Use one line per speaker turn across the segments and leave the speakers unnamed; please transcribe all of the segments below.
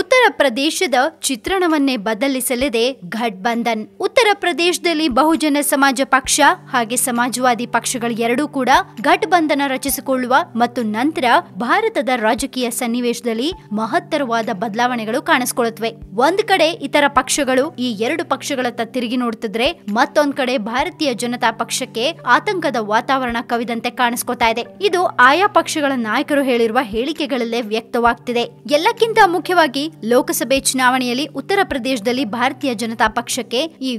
ಉತ್ತರ ಪ್ರದೇಶದ ಚಿತ್ರಣವನ್ನೇ ಬದಲಿಸಲಿದೆ ಘಟ್ಬಂಧನ್ ಉತ್ತರ ಪ್ರದೇಶದಲ್ಲಿ ಬಹುಜನ ಸಮಾಜ ಪಕ್ಷ ಹಾಗೆ ಸಮಾಜವಾದಿ ಪಕ್ಷಗಳು ಎರಡೂ ಕೂಡ ಘಟ್ಬಂಧನ ರಚಿಸಿಕೊಳ್ಳುವ ಮತ್ತು ನಂತರ ಭಾರತದ ರಾಜಕೀಯ ಸನ್ನಿವೇಶದಲ್ಲಿ ಮಹತ್ತರವಾದ ಬದಲಾವಣೆಗಳು ಕಾಣಿಸಿಕೊಳ್ಳುತ್ತವೆ ಒಂದ್ ಕಡೆ ಇತರ ಪಕ್ಷಗಳು ಈ ಎರಡು ಪಕ್ಷಗಳತ್ತ ತಿರುಗಿ ನೋಡ್ತಿದ್ರೆ ಮತ್ತೊಂದ್ ಕಡೆ ಭಾರತೀಯ ಜನತಾ ಪಕ್ಷಕ್ಕೆ ಆತಂಕದ ವಾತಾವರಣ ಕವಿದಂತೆ ಕಾಣಿಸ್ಕೊತಾ ಇದೆ ಇದು ಆಯಾ ಪಕ್ಷಗಳ ನಾಯಕರು ಹೇಳಿರುವ ಹೇಳಿಕೆಗಳಲ್ಲೇ ವ್ಯಕ್ತವಾಗ್ತಿದೆ ಎಲ್ಲಕ್ಕಿಂತ ಮುಖ್ಯವಾಗಿ ಲೋಕಸಭೆ ಚುನಾವಣೆಯಲ್ಲಿ ಉತ್ತರ ಪ್ರದೇಶದಲ್ಲಿ ಭಾರತೀಯ ಜನತಾ ಪಕ್ಷಕ್ಕೆ ಈ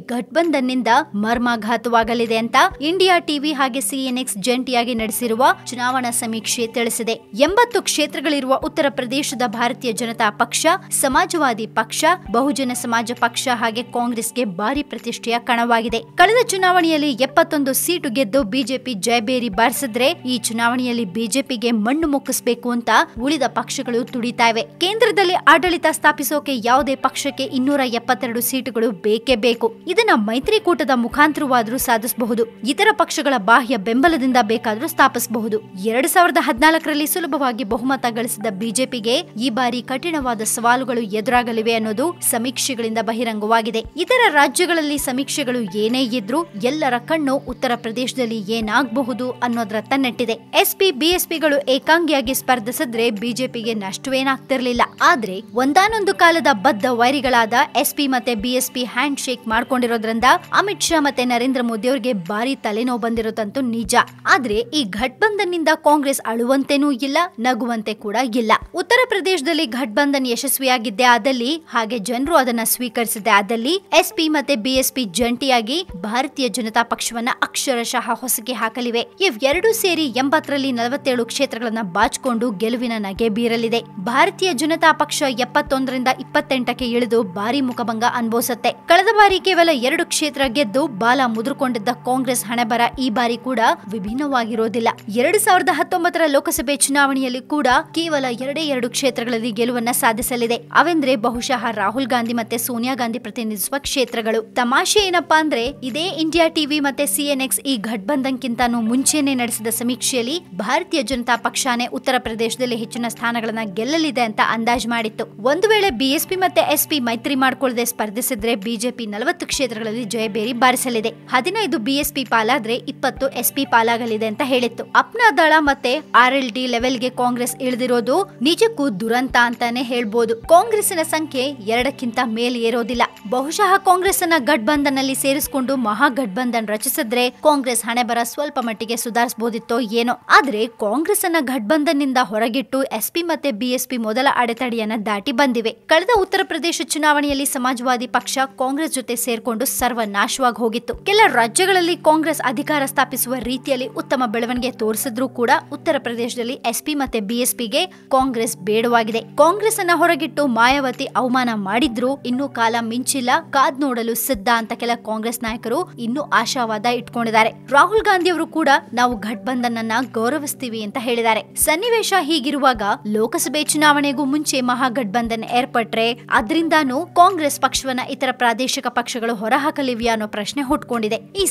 ನಿಂದ ಮರ್ಮಾಘಾತವಾಗಲಿದೆ ಅಂತ ಇಂಡಿಯಾ ಟಿವಿ ಹಾಗೆ ಸಿಎನ್ಎಕ್ಸ್ ಜಂಟಿಯಾಗಿ ನಡೆಸಿರುವ ಚುನಾವಣಾ ಸಮೀಕ್ಷೆ ತಿಳಿಸಿದೆ ಎಂಬತ್ತು ಕ್ಷೇತ್ರಗಳಿರುವ ಉತ್ತರ ಪ್ರದೇಶದ ಭಾರತೀಯ ಜನತಾ ಪಕ್ಷ ಸಮಾಜವಾದಿ ಪಕ್ಷ ಬಹುಜನ ಸಮಾಜ ಪಕ್ಷ ಹಾಗೆ ಕಾಂಗ್ರೆಸ್ಗೆ ಭಾರಿ ಪ್ರತಿಷ್ಠೆಯ ಕಣವಾಗಿದೆ ಕಳೆದ ಚುನಾವಣೆಯಲ್ಲಿ ಎಪ್ಪತ್ತೊಂದು ಸೀಟು ಗೆದ್ದು ಬಿಜೆಪಿ ಜಯಬೇರಿ ಬಾರಿಸಿದ್ರೆ ಈ ಚುನಾವಣೆಯಲ್ಲಿ ಬಿಜೆಪಿಗೆ ಮಣ್ಣು ಮುಕ್ಕಿಸಬೇಕು ಅಂತ ಉಳಿದ ಪಕ್ಷಗಳು ತುಡಿತಾಯಿವೆ ಕೇಂದ್ರದಲ್ಲಿ ಆಡಳಿತ ಆಡಳಿತ ಸ್ಥಾಪಿಸೋಕೆ ಯಾವುದೇ ಪಕ್ಷಕ್ಕೆ ಇನ್ನೂರ ಎಪ್ಪತ್ತೆರಡು ಸೀಟುಗಳು ಬೇಕೇ ಬೇಕು ಇದನ್ನ ಮೈತ್ರಿಕೂಟದ ಮುಖಾಂತರವಾದರೂ ಸಾಧಿಸಬಹುದು ಇತರ ಪಕ್ಷಗಳ ಬಾಹ್ಯ ಬೆಂಬಲದಿಂದ ಬೇಕಾದರೂ ಸ್ಥಾಪಿಸಬಹುದು ಎರಡ್ ಸಾವಿರದ ಹದಿನಾಲ್ಕರಲ್ಲಿ ಸುಲಭವಾಗಿ ಬಹುಮತ ಗಳಿಸಿದ ಬಿಜೆಪಿಗೆ ಈ ಬಾರಿ ಕಠಿಣವಾದ ಸವಾಲುಗಳು ಎದುರಾಗಲಿವೆ ಅನ್ನೋದು ಸಮೀಕ್ಷೆಗಳಿಂದ ಬಹಿರಂಗವಾಗಿದೆ ಇತರ ರಾಜ್ಯಗಳಲ್ಲಿ ಸಮೀಕ್ಷೆಗಳು ಏನೇ ಇದ್ರೂ ಎಲ್ಲರ ಕಣ್ಣು ಉತ್ತರ ಪ್ರದೇಶದಲ್ಲಿ ಏನಾಗಬಹುದು ಅನ್ನೋದ್ರ ತನ್ನಟ್ಟಿದೆ ಎಸ್ಪಿ ಬಿಎಸ್ಪಿಗಳು ಏಕಾಂಗಿಯಾಗಿ ಸ್ಪರ್ಧಿಸಿದ್ರೆ ಬಿಜೆಪಿಗೆ ನಷ್ಟವೇನಾಗ್ತಿರಲಿಲ್ಲ ಆದ್ರೆ ಒಂದಾನೊಂದು ಕಾಲದ ಬದ್ಧ ವೈರಿಗಳಾದ ಎಸ್ಪಿ ಮತ್ತೆ ಬಿಎಸ್ಪಿ ಹ್ಯಾಂಡ್ ಶೇಕ್ ಮಾಡ್ಕೊಂಡಿರೋದ್ರಿಂದ ಅಮಿತ್ ಶಾ ಮತ್ತೆ ನರೇಂದ್ರ ಮೋದಿ ಅವರಿಗೆ ಭಾರಿ ತಲೆನೋವು ಬಂದಿರೋದಂತೂ ನಿಜ ಆದ್ರೆ ಈ ಘಟ್ಬಂಧನ್ನಿಂದ ಕಾಂಗ್ರೆಸ್ ಅಳುವಂತೇನೂ ಇಲ್ಲ ನಗುವಂತೆ ಕೂಡ ಇಲ್ಲ ಉತ್ತರ ಪ್ರದೇಶದಲ್ಲಿ ಘಟ್ಬಂಧನ್ ಯಶಸ್ವಿಯಾಗಿದ್ದೆ ಆದಲ್ಲಿ ಹಾಗೆ ಜನರು ಅದನ್ನ ಸ್ವೀಕರಿಸಿದೆ ಆದಲ್ಲಿ ಎಸ್ಪಿ ಮತ್ತೆ ಬಿಎಸ್ಪಿ ಜಂಟಿಯಾಗಿ ಭಾರತೀಯ ಜನತಾ ಪಕ್ಷವನ್ನ ಅಕ್ಷರಶಃ ಹೊಸಕಿ ಹಾಕಲಿವೆ ಇವೆರಡೂ ಸೇರಿ ಎಂಬತ್ತರಲ್ಲಿ ನಲವತ್ತೇಳು ಕ್ಷೇತ್ರಗಳನ್ನ ಬಾಚಿಕೊಂಡು ಗೆಲುವಿನ ನಗೆ ಬೀರಲಿದೆ ಭಾರತೀಯ ಜನತಾ ಪಕ್ಷ ಎಪ್ಪತ್ತೊಂದರಿಂದ ಇಪ್ಪತ್ತೆಂಟಕ್ಕೆ ಇಳಿದು ಭಾರಿ ಮುಖಭಂಗ ಅನುಭವಿಸುತ್ತೆ ಕಳೆದ ಬಾರಿ ಕೇವಲ ಎರಡು ಕ್ಷೇತ್ರ ಗೆದ್ದು ಬಾಲ ಮುದುರುಕೊಂಡಿದ್ದ ಕಾಂಗ್ರೆಸ್ ಹಣೆಬರ ಈ ಬಾರಿ ಕೂಡ ವಿಭಿನ್ನವಾಗಿರೋದಿಲ್ಲ ಎರಡು ಸಾವಿರದ ಹತ್ತೊಂಬತ್ತರ ಲೋಕಸಭೆ ಚುನಾವಣೆಯಲ್ಲಿ ಕೂಡ ಕೇವಲ ಎರಡೇ ಎರಡು ಕ್ಷೇತ್ರಗಳಲ್ಲಿ ಗೆಲುವನ್ನ ಸಾಧಿಸಲಿದೆ ಅವೆಂದ್ರೆ ಬಹುಶಃ ರಾಹುಲ್ ಗಾಂಧಿ ಮತ್ತೆ ಸೋನಿಯಾ ಗಾಂಧಿ ಪ್ರತಿನಿಧಿಸುವ ಕ್ಷೇತ್ರಗಳು ತಮಾಷೆ ಏನಪ್ಪಾ ಅಂದ್ರೆ ಇದೇ ಇಂಡಿಯಾ ಟಿವಿ ಮತ್ತೆ ಸಿಎನ್ಎಕ್ಸ್ ಈ ಘಟ್ಬಂಧನ್ಗಿಂತಾನೂ ಮುಂಚೆನೆ ನಡೆಸಿದ ಸಮೀಕ್ಷೆಯಲ್ಲಿ ಭಾರತೀಯ ಜನತಾ ಪಕ್ಷಾನೇ ಉತ್ತರ ಪ್ರದೇಶದಲ್ಲಿ ಹೆಚ್ಚಿನ ಸ್ಥಾನಗಳನ್ನ ಗೆಲ್ಲಲಿದೆ ಅಂತ ಅಂದಾಜು ಮಾಡಿತ್ತು ಒಂದು ವೇಳೆ ಬಿಎಸ್ಪಿ ಮತ್ತೆ ಎಸ್ಪಿ ಮೈತ್ರಿ ಮಾಡಿಕೊಳ್ಳದೆ ಸ್ಪರ್ಧಿಸಿದ್ರೆ ಬಿಜೆಪಿ ನಲವತ್ತು ಕ್ಷೇತ್ರಗಳಲ್ಲಿ ಜಯಬೇರಿ ಬಾರಿಸಲಿದೆ ಹದಿನೈದು ಬಿಎಸ್ಪಿ ಪಾಲಾದ್ರೆ ಇಪ್ಪತ್ತು ಎಸ್ಪಿ ಪಾಲಾಗಲಿದೆ ಅಂತ ಹೇಳಿತ್ತು ಅಪ್ನಾ ದಳ ಮತ್ತೆ ಆರ್ ಎಲ್ ಡಿ ಲೆವೆಲ್ಗೆ ಕಾಂಗ್ರೆಸ್ ಇಳಿದಿರೋದು ನಿಜಕ್ಕೂ ದುರಂತ ಅಂತಾನೆ ಹೇಳ್ಬೋದು ಕಾಂಗ್ರೆಸ್ಸಿನ ಸಂಖ್ಯೆ ಎರಡಕ್ಕಿಂತ ಮೇಲೇರೋದಿಲ್ಲ ಬಹುಶಃ ಅನ್ನ ಗಠಬಂಧನ್ ನಲ್ಲಿ ಸೇರಿಸಿಕೊಂಡು ಮಹಾಗಠಬಂಧನ್ ರಚಿಸಿದ್ರೆ ಕಾಂಗ್ರೆಸ್ ಹಣೆಬರ ಸ್ವಲ್ಪ ಮಟ್ಟಿಗೆ ಸುಧಾರಿಸಬಹುದಿತ್ತೋ ಏನೋ ಆದ್ರೆ ಅನ್ನ ಗಠಬಂಧನ್ ನಿಂದ ಹೊರಗಿಟ್ಟು ಎಸ್ಪಿ ಮತ್ತೆ ಬಿಎಸ್ಪಿ ಮೊದಲ ಅಡೆತಡೆಯನ್ನ ದಾಟಿ ಬಂದಿವೆ ಕಳೆದ ಉತ್ತರ ಪ್ರದೇಶ ಚುನಾವಣೆಯಲ್ಲಿ ಸಮಾಜವಾದಿ ಪಕ್ಷ ಕಾಂಗ್ರೆಸ್ ಜೊತೆ ಸೇರ್ಕೊಂಡು ಸರ್ವನಾಶವಾಗಿ ಹೋಗಿತ್ತು ಕೆಲ ರಾಜ್ಯಗಳಲ್ಲಿ ಕಾಂಗ್ರೆಸ್ ಅಧಿಕಾರ ಸ್ಥಾಪಿಸುವ ರೀತಿಯಲ್ಲಿ ಉತ್ತಮ ಬೆಳವಣಿಗೆ ತೋರಿಸಿದ್ರೂ ಕೂಡ ಉತ್ತರ ಪ್ರದೇಶದಲ್ಲಿ ಎಸ್ಪಿ ಮತ್ತೆ ಬಿಎಸ್ಪಿಗೆ ಕಾಂಗ್ರೆಸ್ ಬೇಡವಾಗಿದೆ ಕಾಂಗ್ರೆಸ್ ಅನ್ನ ಹೊರಗಿಟ್ಟು ಮಾಯಾವತಿ ಅವಮಾನ ಮಾಡಿದ್ರು ಇನ್ನೂ ಕಾಲ ಮಿಂಚಿಲ್ಲ ಕಾದ್ ನೋಡಲು ಸಿದ್ಧ ಅಂತ ಕೆಲ ಕಾಂಗ್ರೆಸ್ ನಾಯಕರು ಇನ್ನೂ ಆಶಾವಾದ ಇಟ್ಕೊಂಡಿದ್ದಾರೆ ರಾಹುಲ್ ಗಾಂಧಿ ಅವರು ಕೂಡ ನಾವು ಘಟ್ಬಂಧನ್ ಅನ್ನ ಗೌರವಿಸ್ತೀವಿ ಅಂತ ಹೇಳಿದ್ದಾರೆ ಸನ್ನಿವೇಶ ಹೀಗಿರುವಾಗ ಲೋಕಸಭೆ ಚುನಾವಣೆಗೂ ಮುಂಚೆ ಮಹಾಗಠಬಂಧನ್ ಪ್ರತಿಬಂಧನೆ ಏರ್ಪಟ್ರೆ ಅದರಿಂದಾನು ಕಾಂಗ್ರೆಸ್ ಪಕ್ಷವನ್ನ ಇತರ ಪ್ರಾದೇಶಿಕ ಪಕ್ಷಗಳು ಹೊರಹಾಕಲಿವೆಯಾ ಅನ್ನೋ ಪ್ರಶ್ನೆ ಹುಟ್ಕೊಂಡಿದೆ ಈ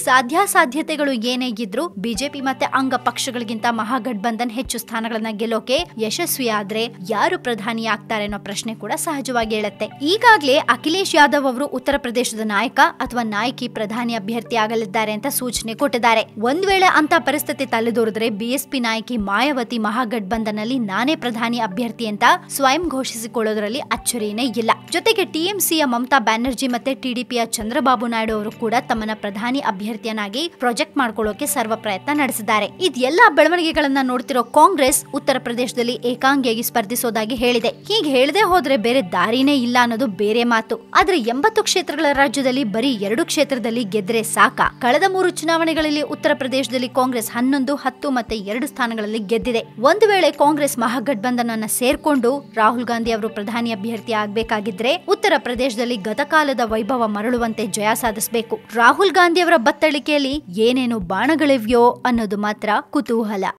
ಸಾಧ್ಯತೆಗಳು ಏನೇ ಇದ್ರು ಬಿಜೆಪಿ ಮತ್ತೆ ಅಂಗ ಪಕ್ಷಗಳಿಗಿಂತ ಮಹಾಗಠಬಂಧನ್ ಹೆಚ್ಚು ಸ್ಥಾನಗಳನ್ನ ಗೆಲ್ಲೋಕೆ ಯಶಸ್ವಿಯಾದ್ರೆ ಯಾರು ಪ್ರಧಾನಿ ಆಗ್ತಾರೆ ಅನ್ನೋ ಪ್ರಶ್ನೆ ಕೂಡ ಸಹಜವಾಗಿ ಹೇಳುತ್ತೆ ಈಗಾಗಲೇ ಅಖಿಲೇಶ್ ಯಾದವ್ ಅವರು ಉತ್ತರ ಪ್ರದೇಶದ ನಾಯಕ ಅಥವಾ ನಾಯಕಿ ಪ್ರಧಾನಿ ಅಭ್ಯರ್ಥಿ ಆಗಲಿದ್ದಾರೆ ಅಂತ ಸೂಚನೆ ಕೊಟ್ಟಿದ್ದಾರೆ ಒಂದ್ ವೇಳೆ ಅಂತ ಪರಿಸ್ಥಿತಿ ತಲೆದೋರಿದ್ರೆ ಬಿಎಸ್ಪಿ ನಾಯಕಿ ಮಾಯಾವತಿ ಮಹಾಗಠಬಂಧನ್ ನಾನೇ ಪ್ರಧಾನಿ ಅಭ್ಯರ್ಥಿ ಅಂತ ಸ್ವಯಂ ಘೋಷಿಸಿಕೊಳ್ಳ ಮಾಡಿಕೊಳ್ಳೋದ್ರಲ್ಲಿ ಅಚ್ಚರಿಯೇ ಇಲ್ಲ ಜೊತೆಗೆ ಟಿಎಂಸಿಯ ಮಮತಾ ಬ್ಯಾನರ್ಜಿ ಮತ್ತೆ ಟಿಡಿಪಿಯ ಚಂದ್ರಬಾಬು ನಾಯ್ಡು ಅವರು ಕೂಡ ತಮ್ಮನ ಪ್ರಧಾನಿ ಅಭ್ಯರ್ಥಿಯನ್ನಾಗಿ ಪ್ರಾಜೆಕ್ಟ್ ಮಾಡ್ಕೊಳ್ಳೋಕೆ ಸರ್ವ ಪ್ರಯತ್ನ ನಡೆಸಿದ್ದಾರೆ ಇದೆಲ್ಲ ಬೆಳವಣಿಗೆಗಳನ್ನ ನೋಡ್ತಿರೋ ಕಾಂಗ್ರೆಸ್ ಉತ್ತರ ಪ್ರದೇಶದಲ್ಲಿ ಏಕಾಂಗಿಯಾಗಿ ಸ್ಪರ್ಧಿಸೋದಾಗಿ ಹೇಳಿದೆ ಹೀಗೆ ಹೇಳದೆ ಹೋದ್ರೆ ಬೇರೆ ದಾರಿನೇ ಇಲ್ಲ ಅನ್ನೋದು ಬೇರೆ ಮಾತು ಆದ್ರೆ ಎಂಬತ್ತು ಕ್ಷೇತ್ರಗಳ ರಾಜ್ಯದಲ್ಲಿ ಬರೀ ಎರಡು ಕ್ಷೇತ್ರದಲ್ಲಿ ಗೆದ್ರೆ ಸಾಕ ಕಳೆದ ಮೂರು ಚುನಾವಣೆಗಳಲ್ಲಿ ಉತ್ತರ ಪ್ರದೇಶದಲ್ಲಿ ಕಾಂಗ್ರೆಸ್ ಹನ್ನೊಂದು ಹತ್ತು ಮತ್ತೆ ಎರಡು ಸ್ಥಾನಗಳಲ್ಲಿ ಗೆದ್ದಿದೆ ಒಂದು ವೇಳೆ ಕಾಂಗ್ರೆಸ್ ಮಹಾಗಠಬಂಧನ ಸೇರ್ಕೊಂಡು ರಾಹುಲ್ ಗಾಂಧಿ ಅವರು ಪ್ರಧಾನಿ ಅಭ್ಯರ್ಥಿ ಆಗಬೇಕಾಗಿದ್ರೆ ಉತ್ತರ ಪ್ರದೇಶದಲ್ಲಿ ಗತಕಾಲದ ವೈಭವ ಮರಳುವಂತೆ ಜಯ ಸಾಧಿಸಬೇಕು ರಾಹುಲ್ ಗಾಂಧಿಯವರ ಬತ್ತಳಿಕೆಯಲ್ಲಿ ಏನೇನು ಬಾಣಗಳಿವ್ಯೋ ಅನ್ನೋದು ಮಾತ್ರ ಕುತೂಹಲ